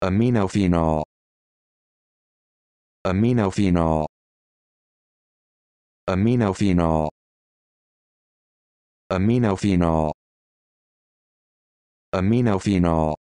Aminophenol. Aminophenol. Aminophenol. Aminophenol. Aminophenol.